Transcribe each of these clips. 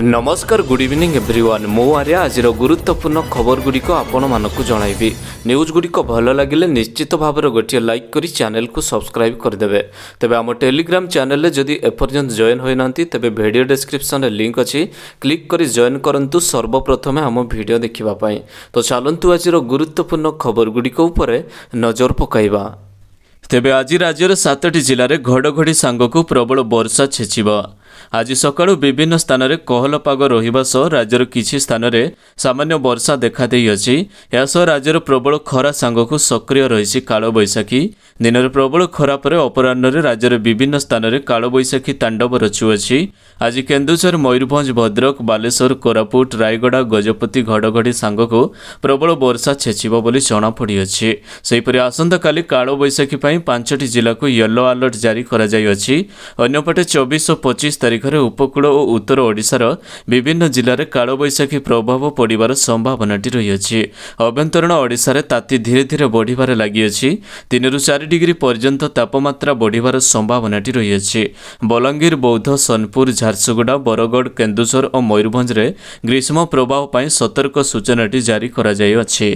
ନମସ୍କାର good evening every one ମୁଁ ଆର୍ଯ୍ୟ ଆଜିର ଗୁରୁତ୍ୱପୂର୍ଣ୍ଣ ଖବରଗୁଡ଼ିକ ଆପଣମାନଙ୍କୁ ଜଣାଇବି ନ୍ୟୁଜ୍ଗୁଡ଼ିକ ଭଲ ଲାଗିଲେ ନିଶ୍ଚିତ ଭାବରେ ଗୋଟିଏ ଲାଇକ୍ କରି ଚ୍ୟାନେଲ୍କୁ ସବସ୍କ୍ରାଇବ୍ କରିଦେବେ ତେବେ ଆମ ଟେଲିଗ୍ରାମ ଚ୍ୟାନେଲରେ ଯଦି ଏପର୍ଯ୍ୟନ୍ତ ଜଏନ୍ ହୋଇନାହାନ୍ତି ତେବେ ଭିଡ଼ିଓ ଡେସ୍କ୍ରିପ୍ସନ୍ରେ ଲିଙ୍କ୍ ଅଛି କ୍ଲିକ୍ କରି ଜଏନ୍ କରନ୍ତୁ ସର୍ବପ୍ରଥମେ ଆମ ଭିଡ଼ିଓ ଦେଖିବା ପାଇଁ ତ ଚାଲନ୍ତୁ ଆଜିର ଗୁରୁତ୍ୱପୂର୍ଣ୍ଣ ଖବରଗୁଡ଼ିକ ଉପରେ ନଜର ପକାଇବା ତେବେ ଆଜି ରାଜ୍ୟର ସାତଟି ଜିଲ୍ଲାରେ ଘଡ଼ଘଡ଼ି ସାଙ୍ଗକୁ ପ୍ରବଳ ବର୍ଷା ଛେଚିବ ଆଜି ସକାଳୁ ବିଭିନ୍ନ ସ୍ଥାନରେ କୋହଲ ପାଗ ରହିବା ସହ ରାଜ୍ୟର କିଛି ସ୍ଥାନରେ ସାମାନ୍ୟ ବର୍ଷା ଦେଖାଦେଇଅଛି ଏହାସହ ରାଜ୍ୟର ପ୍ରବଳ ଖରା ସାଙ୍ଗକୁ ସକ୍ରିୟ ରହିଛି କାଳବୈଶାଖୀ ଦିନରେ ପ୍ରବଳ ଖରା ପରେ ଅପରାହ୍ନରେ ରାଜ୍ୟର ବିଭିନ୍ନ ସ୍ଥାନରେ କାଳବୈଶାଖୀ ତାଣ୍ଡବ ରଚୁଅଛି ଆଜି କେନ୍ଦୁଝର ମୟୂରଭଞ୍ଜ ଭଦ୍ରକ ବାଲେଶ୍ୱର କୋରାପୁଟ ରାୟଗଡ଼ା ଗଜପତି ଘଡ଼ଘଡ଼ି ସାଙ୍ଗକୁ ପ୍ରବଳ ବର୍ଷା ଛେଚିବ ବୋଲି ଜଣାପଡ଼ିଅଛି ସେହିପରି ଆସନ୍ତାକାଲି କାଳବୈଶାଖୀ ପାଇଁ ପାଞ୍ଚଟି ଜିଲ୍ଲାକୁ ୟେଲୋ ଆଲର୍ଟ ଜାରି କରାଯାଇଅଛି ଅନ୍ୟପଟେ ଚବିଶ ଓ ପଚିଶ ତାରିଖରେ ଉପକୂଳ ଓ ଉତ୍ତର ଓଡ଼ିଶାର ବିଭିନ୍ନ ଜିଲ୍ଲାରେ କାଳବୈଶାଖୀ ପ୍ରଭାବ ପଡ଼ିବାର ସମ୍ଭାବନାଟି ରହିଅଛି ଅଭ୍ୟନ୍ତରୀଣ ଓଡ଼ିଶାରେ ତାତି ଧୀରେ ଧୀରେ ବଢ଼ିବାରେ ଲାଗିଅଛି ତିନିରୁ ଚାରି ଡିଗ୍ରୀ ପର୍ଯ୍ୟନ୍ତ ତାପମାତ୍ରା ବଢ଼ିବାର ସମ୍ଭାବନାଟି ରହିଅଛି ବଲାଙ୍ଗୀର ବୌଦ୍ଧ ସୋନପୁର ଝାରସୁଗୁଡ଼ା ବରଗଡ଼ କେନ୍ଦୁଝର ଓ ମୟୂରଭଞ୍ଜରେ ଗ୍ରୀଷ୍ମ ପ୍ରବାହ ପାଇଁ ସତର୍କ ସୂଚନାଟି ଜାରି କରାଯାଇଅଛି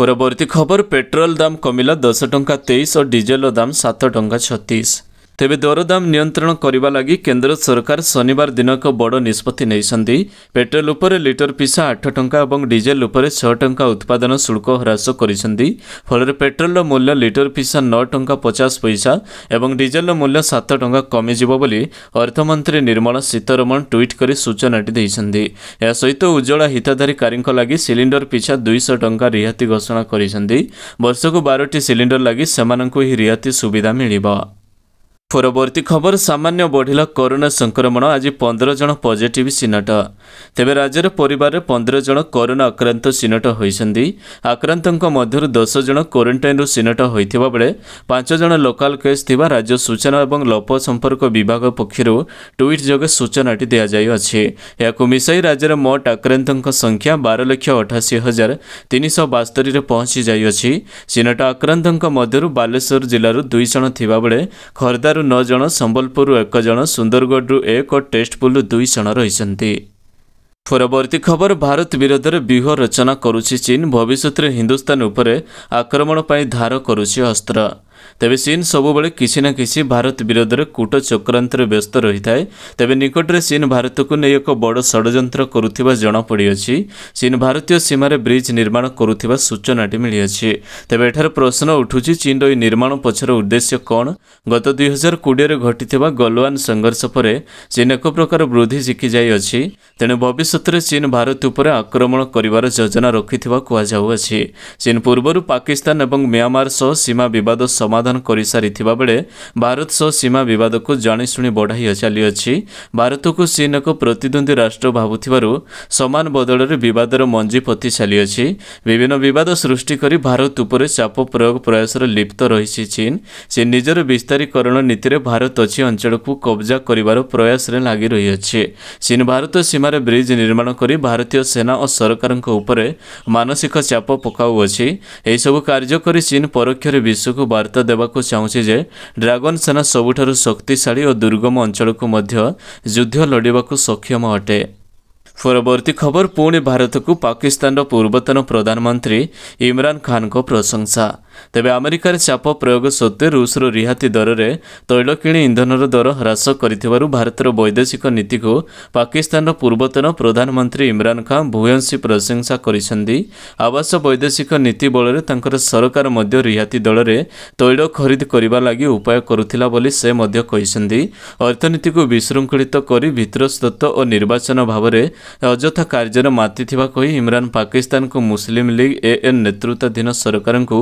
ପରବର୍ତ୍ତୀ ଖବର ପେଟ୍ରୋଲ ଦାମ କମିଲା ଦଶ ଟଙ୍କା ତେଇଶ ଓ ଡିଜେଲର ଦାମ ସାତ ଟଙ୍କା ଛତିଶ ତେବେ ଦରଦାମ ନିୟନ୍ତ୍ରଣ କରିବା ଲାଗି କେନ୍ଦ୍ର ସରକାର ଶନିବାର ଦିନ ଏକ ବଡ଼ ନିଷ୍ପତ୍ତି ନେଇଛନ୍ତି ପେଟ୍ରୋଲ ଉପରେ ଲିଟର ପିଛା ଆଠ ଟଙ୍କା ଏବଂ ଡିଜେଲ ଉପରେ ଛଅ ଟଙ୍କା ଉତ୍ପାଦନ ଶୁଳ୍କ ହ୍ରାସ କରିଛନ୍ତି ଫଳରେ ପେଟ୍ରୋଲର ମୂଲ୍ୟ ଲିଟର ପିଛା ନଅ ଟଙ୍କା ପଚାଶ ପଇସା ଏବଂ ଡିଜେଲର ମୂଲ୍ୟ ସାତ ଟଙ୍କା କମିଯିବ ବୋଲି ଅର୍ଥମନ୍ତ୍ରୀ ନିର୍ମଳା ସୀତାରମଣ ଟ୍ୱିଟ୍ କରି ସୂଚନାଟି ଦେଇଛନ୍ତି ଏହା ସହିତ ଉଜ୍ଜଳା ହିତାଧିକାରୀଙ୍କ ଲାଗି ସିଲିଣ୍ଡର ପିଛା ଦୁଇଶହ ଟଙ୍କା ରିହାତି ଘୋଷଣା କରିଛନ୍ତି ବର୍ଷକୁ ବାରଟି ସିଲିଣ୍ଡର ଲାଗି ସେମାନଙ୍କୁ ଏହି ରିହାତି ସୁବିଧା ମିଳିବ পরবর্তী খবর সামান্য বঢ়িল করোনা সংক্রমণ আজ পনেরো জন পজিটিভ চিহ্নট তেমন রাজ্যের পরিবারের পনেরো জন করোনা আক্রান্ত চিহ্নট হয়েছেন আক্রান্ত মধ্যে দশ জন কোরেন্টাইন চিহ্নট হয়ে বেড়ে পাঁচ জন লোকাল কেস থাকা রাজ্য সূচনা এবং লোপ সম্পর্ক বিভাগ পক্ষর ট্যুইট যোগে সূচনাটি দিয়াযাইছে এখন মিশাই রাজ্যের মোট আক্রান্ত সংখ্যা বার লক্ষ অঠাশি হাজার তিনশ বাস্তরি পৌঁছি যাইছে চিহ্নট আক্রান্ত মধ্যে বালেশ্বর জেলার দুই জন থাকবে খর্দার ଜିଲ୍ଲାରୁ ନଅ ଜଣ ସମ୍ବଲପୁରରୁ ଏକ ଜଣ ସୁନ୍ଦରଗଡ଼ରୁ ଏକ ଓ ପୁଲ୍ରୁ ଦୁଇ ଜଣ ରହିଛନ୍ତି ପରବର୍ତ୍ତୀ ଖବର ଭାରତ ବିରୋଧରେ ବ୍ୟୁହ ରଚନା କରୁଛି ଚୀନ୍ ଭବିଷ୍ୟତରେ ହିନ୍ଦୁସ୍ତାନ ଉପରେ ଆକ୍ରମଣ ପାଇଁ ଧାର କରୁଛି ଅସ୍ତ୍ର ତେବେ ସିନ୍ ସବୁବେଳେ କିଛି ନା କିଛି ଭାରତ ବିରୋଧରେ କୁଟ ଚକ୍ରାନ୍ତରେ ବ୍ୟସ୍ତ ରହିଥାଏ ତେବେ ନିକଟରେ ଚୀନ ଭାରତକୁ ନେଇ ଏକ ବଡ଼ ଷଡ଼ଯନ୍ତ୍ର କରୁଥିବା ଜଣାପଡ଼ିଅଛି ଚୀନ ଭାରତୀୟ ସୀମାରେ ବ୍ରିଜ୍ ନିର୍ମାଣ କରୁଥିବା ସୂଚନାଟି ମିଳିଅଛି ତେବେ ଏଠାରେ ପ୍ରଶ୍ନ ଉଠୁଛି ଚୀନର ଏହି ନିର୍ମାଣ ପଛର ଉଦ୍ଦେଶ୍ୟ କ'ଣ ଗତ ଦୁଇହଜାର କୋଡ଼ିଏରେ ଘଟିଥିବା ଗଲୱାନ ସଂଘର୍ଷ ପରେ ଚୀନ୍ ଏକ ପ୍ରକାର ବୃଦ୍ଧି ଶିଖିଯାଇଅଛି ତେଣୁ ଭବିଷ୍ୟତରେ ଚୀନ୍ ଭାରତ ଉପରେ ଆକ୍ରମଣ କରିବାର ଯୋଜନା ରଖିଥିବା କୁହାଯାଉଅଛି ଚୀନ୍ ପୂର୍ବରୁ ପାକିସ୍ତାନ ଏବଂ ମିଆଁମାର ସହ ସୀମା ବିବାଦ ସମାଧାନ କରିସାରିଥିବା ବେଳେ ଭାରତ ସହ ସୀମା ବିବାଦକୁ ଜାଣିଶୁଣି ବଢ଼ାଇ ଚାଲିଅଛି ଭାରତକୁ ଚୀନ ଏକ ପ୍ରତିଦ୍ୱନ୍ଦ୍ୱୀ ରାଷ୍ଟ୍ର ଭାବୁଥିବାରୁ ସମାନ ବଦଳରେ ବିବାଦର ମଞ୍ଜି ପୋତି ଚାଲିଅଛି ବିଭିନ୍ନ ବିବାଦ ସୃଷ୍ଟି କରି ଭାରତ ଉପରେ ଚାପ ପ୍ରୟୋଗ ପ୍ରୟାସରେ ଲିପ୍ତ ରହିଛି ଚୀନ ସେ ନିଜର ବିସ୍ତାରୀକରଣ ନୀତିରେ ଭାରତ ଅଛି ଅଞ୍ଚଳକୁ କବ୍ଜା କରିବାର ପ୍ରୟାସରେ ଲାଗି ରହିଅଛି ଚୀନ ଭାରତ ସୀମାରେ ବ୍ରିଜ୍ ନିର୍ମାଣ କରି ଭାରତୀୟ ସେନା ଓ ସରକାରଙ୍କ ଉପରେ ମାନସିକ ଚାପ ପକାଉଅଛି ଏହିସବୁ କାର୍ଯ୍ୟ କରି ଚୀନ ପରୋକ୍ଷରେ ବିଶ୍ୱକୁ ବାର୍ତ୍ତା ବାର୍ତ୍ତା ଦେବାକୁ ଚାହୁଁଛି ଯେ ଡ୍ରାଗନ୍ ସେନା ସବୁଠାରୁ ଶକ୍ତିଶାଳୀ ଓ ଦୁର୍ଗମ ଅଞ୍ଚଳକୁ ମଧ୍ୟ ଯୁଦ୍ଧ ଲଢ଼ିବାକୁ ସକ୍ଷମ ଅଟେ ପରବର୍ତ୍ତୀ ଖବର ପୁଣି ଭାରତକୁ ପାକିସ୍ତାନର ପୂର୍ବତନ ପ୍ରଧାନମନ୍ତ୍ରୀ ଇମ୍ରାନ୍ ଖାନ୍ଙ୍କ ପ୍ରଶଂସା ତେବେ ଆମେରିକାରେ ଚାପ ପ୍ରୟୋଗ ସତ୍ତ୍ୱେ ରୁଷର ରିହାତି ଦରରେ ତୈଳ କିଣି ଇନ୍ଧନର ଦର ହ୍ରାସ କରିଥିବାରୁ ଭାରତର ବୈଦେଶିକ ନୀତିକୁ ପାକିସ୍ତାନର ପୂର୍ବତନ ପ୍ରଧାନମନ୍ତ୍ରୀ ଇମ୍ରାନ୍ ଖାଁ ଭୂୟଂସୀ ପ୍ରଶଂସା କରିଛନ୍ତି ଆବାସ ବୈଦେଶିକ ନୀତି ବଳରେ ତାଙ୍କର ସରକାର ମଧ୍ୟ ରିହାତି ଦଳରେ ତୈଳ ଖରିଦ କରିବା ଲାଗି ଉପାୟ କରୁଥିଲା ବୋଲି ସେ ମଧ୍ୟ କହିଛନ୍ତି ଅର୍ଥନୀତିକୁ ବିଶୃଙ୍ଖଳିତ କରି ଭିତରସ୍ତତ୍ୱ ଓ ନିର୍ବାଚନ ଭାବରେ ଅଯଥା କାର୍ଯ୍ୟରେ ମାତିଥିବା କହି ଇମ୍ରାନ୍ ପାକିସ୍ତାନକୁ ମୁସଲିମ୍ ଲିଗ୍ ଏଏନ୍ ନେତୃତ୍ୱାଧୀନ ସରକାରଙ୍କୁ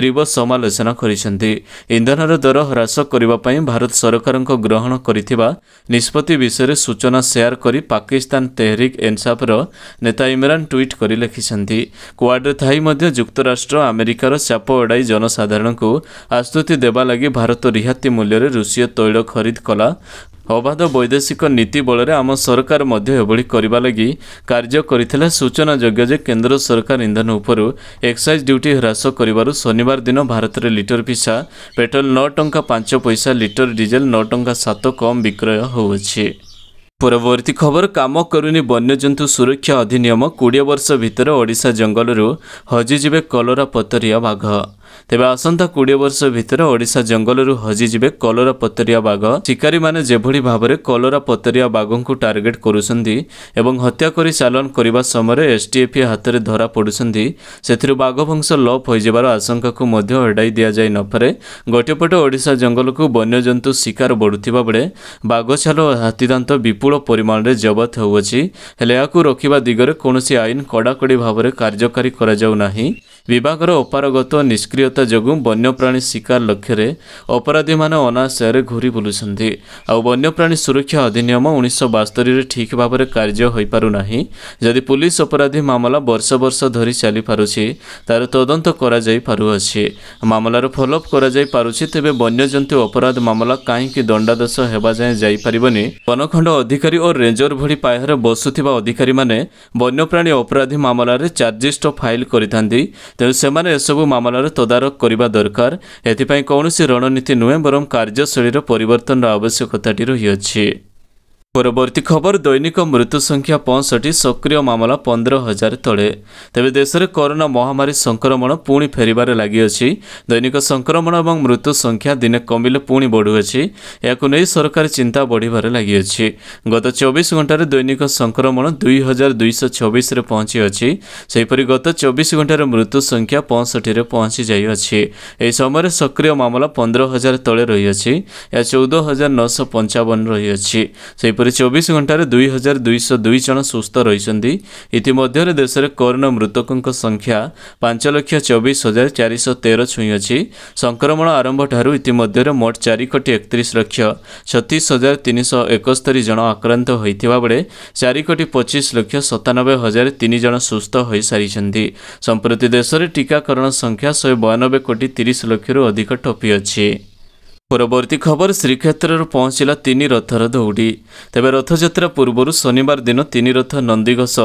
ତୀବ୍ର ସମାଲୋଚନା କରିଛନ୍ତି ଇନ୍ଧନର ଦର ହ୍ରାସ କରିବା ପାଇଁ ଭାରତ ସରକାରଙ୍କ ଗ୍ରହଣ କରିଥିବା ନିଷ୍ପତ୍ତି ବିଷୟରେ ସୂଚନା ସେୟାର କରି ପାକିସ୍ତାନ ତେହରିକ ଏନ୍ସାଫ୍ର ନେତା ଇମ୍ରାନ୍ ଟ୍ୱିଟ୍ କରି ଲେଖିଛନ୍ତି କ୍ୱାଡ୍ରେ ଥାଇ ମଧ୍ୟ ଯୁକ୍ତରାଷ୍ଟ୍ର ଆମେରିକାର ଚାପ ଏଡ଼ାଇ ଜନସାଧାରଣଙ୍କୁ ଆସ୍ତୁତି ଦେବା ଲାଗି ଭାରତ ରିହାତି ମୂଲ୍ୟରେ ରୁଷୀୟ ତୈଳ ଖରିଦ କଲା ଅବାଧ ବୈଦେଶିକ ନୀତି ବଳରେ ଆମ ସରକାର ମଧ୍ୟ ଏଭଳି କରିବା ଲାଗି କାର୍ଯ୍ୟ କରିଥିଲା ସୂଚନାଯୋଗ୍ୟ ଯେ କେନ୍ଦ୍ର ସରକାର ଇନ୍ଧନ ଉପରୁ ଏକ୍ସାଇଜ୍ ଡ୍ୟୁଟି ହ୍ରାସ କରିବାରୁ ଶନିବାର ଦିନ ଭାରତରେ ଲିଟର ପିଛା ପେଟ୍ରୋଲ ନଅ ଟଙ୍କା ପାଞ୍ଚ ପଇସା ଲିଟର ଡିଜେଲ୍ ନଅ ଟଙ୍କା ସାତ କମ୍ ବିକ୍ରୟ ହେଉଅଛି ପରବର୍ତ୍ତୀ ଖବର କାମ କରୁନି ବନ୍ୟଜନ୍ତୁ ସୁରକ୍ଷା ଅଧିନିୟମ କୋଡ଼ିଏ ବର୍ଷ ଭିତରେ ଓଡ଼ିଶା ଜଙ୍ଗଲରୁ ହଜିଯିବେ କଲରା ପତରିଆ ବାଘ ତେବେ ଆସନ୍ତା କୋଡ଼ିଏ ବର୍ଷ ଭିତରେ ଓଡ଼ିଶା ଜଙ୍ଗଲରୁ ହଜିଯିବେ କଲରା ପତରିଆ ବାଘ ଶିକାରୀମାନେ ଯେଭଳି ଭାବରେ କଲରା ପତରିଆ ବାଘଙ୍କୁ ଟାର୍ଗେଟ୍ କରୁଛନ୍ତି ଏବଂ ହତ୍ୟା କରି ଚାଲାଣ କରିବା ସମୟରେ ଏସ୍ଟିଏଫ୍ ହାତରେ ଧରା ପଡ଼ୁଛନ୍ତି ସେଥିରୁ ବାଘବଂଶ ଲପ୍ ହୋଇଯିବାର ଆଶଙ୍କାକୁ ମଧ୍ୟ ଏଡ଼ାଇ ଦିଆଯାଇ ନପାରେ ଗୋଟିଏପଟେ ଓଡ଼ିଶା ଜଙ୍ଗଲକୁ ବନ୍ୟଜନ୍ତୁ ଶିକାର ବଢ଼ୁଥିବା ବେଳେ ବାଘ ଛାଲ ଓ ହାତୀଦାନ୍ତ ବିପୁଳ ପରିମାଣରେ ଜବତ ହେଉଅଛି ହେଲେ ଏହାକୁ ରଖିବା ଦିଗରେ କୌଣସି ଆଇନ କଡ଼ାକଡ଼ି ଭାବରେ କାର୍ଯ୍ୟକାରୀ କରାଯାଉ ନାହିଁ ବିଭାଗର ଅପାରଗତ ନିଷ୍କ୍ରିୟତା ଯୋଗୁଁ ବନ୍ୟପ୍ରାଣୀ ଶିକାର ଲକ୍ଷ୍ୟରେ ଅପରାଧୀମାନେ ଅନାଶୟରେ ଘୁରି ବୁଲୁଛନ୍ତି ଆଉ ବନ୍ୟପ୍ରାଣୀ ସୁରକ୍ଷା ଅଧିନିୟମ ଉଣେଇଶହ ବାସ୍ତରୀରେ ଠିକ୍ ଭାବରେ କାର୍ଯ୍ୟ ହୋଇପାରୁନାହିଁ ଯଦି ପୁଲିସ ଅପରାଧୀ ମାମଲା ବର୍ଷ ବର୍ଷ ଧରି ଚାଲିପାରୁଛି ତା'ର ତଦନ୍ତ କରାଯାଇପାରୁଅଛି ମାମଲାର ଫଲୋଅପ୍ କରାଯାଇପାରୁଛି ତେବେ ବନ୍ୟଜନ୍ତୁ ଅପରାଧ ମାମଲା କାହିଁକି ଦଣ୍ଡାଦେଶ ହେବା ଯାଏଁ ଯାଇପାରିବନି ବନଖଣ୍ଡ ଅଧିକାରୀ ଓ ରେଞ୍ଜର ଭଳି ପାହ୍ୟାରେ ବସୁଥିବା ଅଧିକାରୀମାନେ ବନ୍ୟପ୍ରାଣୀ ଅପରାଧୀ ମାମଲାରେ ଚାର୍ଜିଷ୍ଟ ଫାଇଲ୍ କରିଥାନ୍ତି ତେଣୁ ସେମାନେ ଏସବୁ ମାମଲାର ତଦାରଖ କରିବା ଦରକାର ଏଥିପାଇଁ କୌଣସି ରଣନୀତି ନୁହେଁ ବରଂ କାର୍ଯ୍ୟଶୈଳୀର ପରିବର୍ତ୍ତନର ଆବଶ୍ୟକତାଟି ରହିଅଛି ପରବର୍ତ୍ତୀ ଖବର ଦୈନିକ ମୃତ୍ୟୁ ସଂଖ୍ୟା ପଞ୍ଚଷଠି ସକ୍ରିୟ ମାମଲା ପନ୍ଦର ହଜାର ତଳେ ତେବେ ଦେଶରେ କରୋନା ମହାମାରୀ ସଂକ୍ରମଣ ପୁଣି ଫେରିବାରେ ଲାଗିଅଛି ଦୈନିକ ସଂକ୍ରମଣ ଏବଂ ମୃତ୍ୟୁ ସଂଖ୍ୟା ଦିନେ କମିଲେ ପୁଣି ବଢ଼ୁଅଛି ଏହାକୁ ନେଇ ସରକାର ଚିନ୍ତା ବଢ଼ିବାରେ ଲାଗିଅଛି ଗତ ଚବିଶ ଘଣ୍ଟାରେ ଦୈନିକ ସଂକ୍ରମଣ ଦୁଇ ହଜାର ଦୁଇଶହ ଛବିଶରେ ପହଞ୍ଚିଅଛି ସେହିପରି ଗତ ଚବିଶ ଘଣ୍ଟାରେ ମୃତ୍ୟୁ ସଂଖ୍ୟା ପଞ୍ଚଷଠିରେ ପହଞ୍ଚିଯାଇଅଛି ଏହି ସମୟରେ ସକ୍ରିୟ ମାମଲା ପନ୍ଦର ହଜାର ତଳେ ରହିଅଛି ଏହା ଚଉଦ ହଜାର ନଅଶହ ପଞ୍ଚାବନ ରହିଅଛି ସେହିପରି ଏପରି ଚବିଶ ଘଣ୍ଟାରେ ଦୁଇ ହଜାର ଦୁଇଶହ ଦୁଇ ଜଣ ସୁସ୍ଥ ରହିଛନ୍ତି ଇତିମଧ୍ୟରେ ଦେଶରେ କରୋନା ମୃତକଙ୍କ ସଂଖ୍ୟା ପାଞ୍ଚ ଲକ୍ଷ ଚବିଶ ହଜାର ଚାରିଶହ ତେର ଛୁଇଁ ଅଛି ସଂକ୍ରମଣ ଆରମ୍ଭଠାରୁ ଇତିମଧ୍ୟରେ ମୋଟ ଚାରି କୋଟି ଏକତିରିଶ ଲକ୍ଷ ଛତିଶ ହଜାର ତିନିଶହ ଏକସ୍ତରି ଜଣ ଆକ୍ରାନ୍ତ ହୋଇଥିବା ବେଳେ ଚାରି କୋଟି ପଚିଶ ଲକ୍ଷ ସତାନବେ ହଜାର ତିନି ଜଣ ସୁସ୍ଥ ହୋଇସାରିଛନ୍ତି ସମ୍ପ୍ରତି ଦେଶରେ ଟିକାକରଣ ସଂଖ୍ୟା ଶହେ ବୟାନବେ କୋଟି ତିରିଶ ଲକ୍ଷରୁ ଅଧିକ ଟପିଅଛି পরবর্তী খবর শ্রীক্ষেত্রর পৌঁছিলা তিনি রথর দৌড়ি তবে রথযাত্রা পূর্বরু শনিবার দিন তিনি রথ নন্দীঘোষ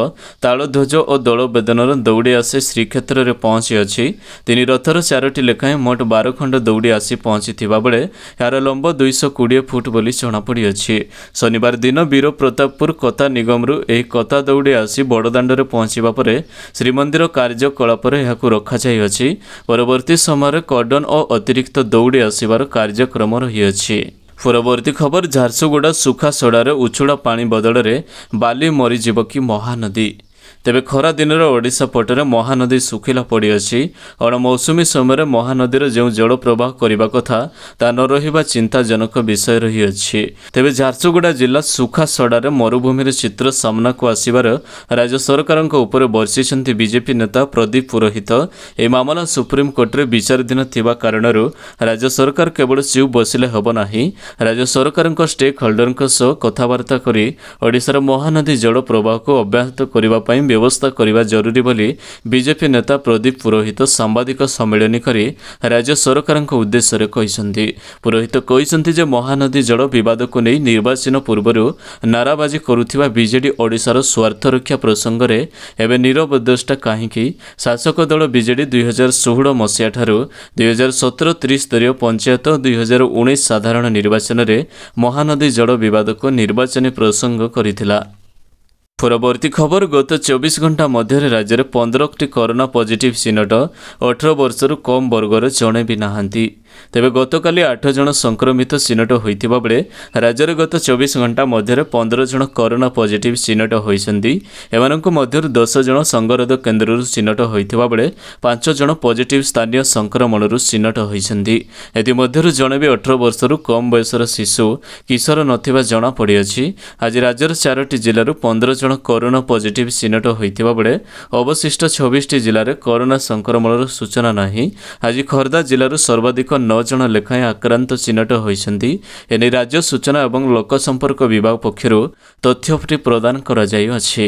তাড়ধ্বজ ও দোলবেদনর দৌড়ি আসে শ্রীক্ষেত্রে পৌঁছিଅଛି তিনি রথর চারোটি লেখাଏଁ মোট ବାର ଖଣ୍ଡ ଦୌଡ଼ି ଆସି ପହଞ୍ଚିଥିବା ବେଳେ ଏହାର ଲମ୍ବ ଦୁଇଶହ କୋଡ଼ିଏ ଫୁଟ୍ ବୋଲି ଜଣାପଡ଼ିଅଛି ଶନିବାର ଦିନ ବୀର ପ୍ରତାପପୁର କତା ନିଗମରୁ ଏହି କତା ଦୌଡ଼ି ଆସି ବଡ଼ଦାଣ୍ଡରେ ପହଞ୍ଚିବା ପରେ ଶ୍ରୀମନ୍ଦିର କାର୍ଯ୍ୟକଳାପରେ ଏହାକୁ ରଖାଯାଇଅଛି ପରବର୍ତ୍ତୀ ସମୟରେ କର୍ଡ଼ନ ଓ ଅତିରିକ୍ତ ଦୌଡ଼ି ଆସିବାର କାର୍ଯ୍ୟ କାର୍ଯ୍ୟକ୍ରମ ରହିଅଛି ପରବର୍ତ୍ତୀ ଖବର ଝାରସୁଗୁଡ଼ା ସୁଖାସଡ଼ାରେ ଉଛୁଳା ପାଣି ବଦଳରେ ବାଲି ମରିଯିବ କି ମହାନଦୀ ତେବେ ଖରାଦିନର ଓଡ଼ିଶା ପଟରେ ମହାନଦୀ ଶୁଖିଲା ପଡ଼ିଅଛି ଅଣ ମୌସୁମୀ ସମୟରେ ମହାନଦୀର ଯେଉଁ ଜଳ ପ୍ରବାହ କରିବା କଥା ତାହା ନ ରହିବା ଚିନ୍ତାଜନକ ବିଷୟ ରହିଅଛି ତେବେ ଝାରସୁଗୁଡ଼ା ଜିଲ୍ଲା ସୁଖାସଡ଼ାରେ ମରୁଭୂମିର ଚିତ୍ର ସାମ୍ନାକୁ ଆସିବାର ରାଜ୍ୟ ସରକାରଙ୍କ ଉପରେ ବର୍ଷିଛନ୍ତି ବିଜେପି ନେତା ପ୍ରଦୀପ ପୁରୋହିତ ଏହି ମାମଲା ସୁପ୍ରିମକୋର୍ଟରେ ବିଚାରାଧୀନ ଥିବା କାରଣରୁ ରାଜ୍ୟ ସରକାର କେବଳ ଚିଉ ବସିଲେ ହେବ ନାହିଁ ରାଜ୍ୟ ସରକାରଙ୍କ ଷ୍ଟେକ୍ ହୋଲ୍ଡରଙ୍କ ସହ କଥାବାର୍ତ୍ତା କରି ଓଡ଼ିଶାର ମହାନଦୀ ଜଳ ପ୍ରବାହକୁ ଅବ୍ୟାହତ କରିବା ପାଇଁ ବ୍ୟବସ୍ଥା କରିବା ଜରୁରୀ ବୋଲି ବିଜେପି ନେତା ପ୍ରଦୀପ ପୁରୋହିତ ସାମ୍ବାଦିକ ସମ୍ମିଳନୀ କରି ରାଜ୍ୟ ସରକାରଙ୍କ ଉଦ୍ଦେଶ୍ୟରେ କହିଛନ୍ତି ପୁରୋହିତ କହିଛନ୍ତି ଯେ ମହାନଦୀ ଜଳ ବିବାଦକୁ ନେଇ ନିର୍ବାଚନ ପୂର୍ବରୁ ନାରାବାଜି କରୁଥିବା ବିଜେଡି ଓଡ଼ିଶାର ସ୍ୱାର୍ଥ ରକ୍ଷା ପ୍ରସଙ୍ଗରେ ଏବେ ନିରବ ଦ୍ରଷ୍ଟା କାହିଁକି ଶାସକ ଦଳ ବିଜେଡି ଦୁଇହଜାର ଷୋହଳ ମସିହାଠାରୁ ଦୁଇହଜାର ସତର ତ୍ରିସ୍ତରୀୟ ପଞ୍ଚାୟତ ଦୁଇହଜାର ଉଣେଇଶ ସାଧାରଣ ନିର୍ବାଚନରେ ମହାନଦୀ ଜଳ ବିବାଦକୁ ନିର୍ବାଚନୀ ପ୍ରସଙ୍ଗ କରିଥିଲା ପରବର୍ତ୍ତୀ ଖବର ଗତ ଚବିଶ ଘଣ୍ଟା ମଧ୍ୟରେ ରାଜ୍ୟରେ ପନ୍ଦରଟି କରୋନା ପଜିଟିଭ୍ ଚିହ୍ନଟ ଅଠର ବର୍ଷରୁ କମ୍ ବର୍ଗର ଜଣେ ବି ନାହାନ୍ତି ତେବେ ଗତକାଲି ଆଠ ଜଣ ସଂକ୍ରମିତ ଚିହ୍ନଟ ହୋଇଥିବା ବେଳେ ରାଜ୍ୟରେ ଗତ ଚବିଶ ଘଣ୍ଟା ମଧ୍ୟରେ ପନ୍ଦର ଜଣ କରୋନା ପଜିଟିଭ୍ ଚିହ୍ନଟ ହୋଇଛନ୍ତି ଏମାନଙ୍କ ମଧ୍ୟରୁ ଦଶ ଜଣ ସଙ୍ଗରୋଧ କେନ୍ଦ୍ରରୁ ଚିହ୍ନଟ ହୋଇଥିବା ବେଳେ ପାଞ୍ଚ ଜଣ ପଜିଟିଭ୍ ସ୍ଥାନୀୟ ସଂକ୍ରମଣରୁ ଚିହ୍ନଟ ହୋଇଛନ୍ତି ଏଥିମଧ୍ୟରୁ ଜଣେ ବି ଅଠର ବର୍ଷରୁ କମ୍ ବୟସର ଶିଶୁ କିଶୋର ନଥିବା ଜଣାପଡ଼ିଅଛି ଆଜି ରାଜ୍ୟର ଚାରୋଟି ଜିଲ୍ଲାରୁ ପନ୍ଦର ଜଣ କରୋନା ପଜିଟିଭ୍ ଚିହ୍ନଟ ହୋଇଥିବା ବେଳେ ଅବଶିଷ୍ଟ ଛବିଶଟି ଜିଲ୍ଲାରେ କରୋନା ସଂକ୍ରମଣର ସୂଚନା ନାହିଁ ଆଜି ଖୋର୍ଦ୍ଧା ଜିଲ୍ଲାରୁ ସର୍ବାଧିକ ନଅଜଣ ଲେଖାଏଁ ଆକ୍ରାନ୍ତ ଚିହ୍ନଟ ହୋଇଛନ୍ତି ଏନେଇ ରାଜ୍ୟ ସୂଚନା ଏବଂ ଲୋକସମ୍ପର୍କ ବିଭାଗ ପକ୍ଷରୁ ତଥ୍ୟପଟି ପ୍ରଦାନ କରାଯାଇଅଛି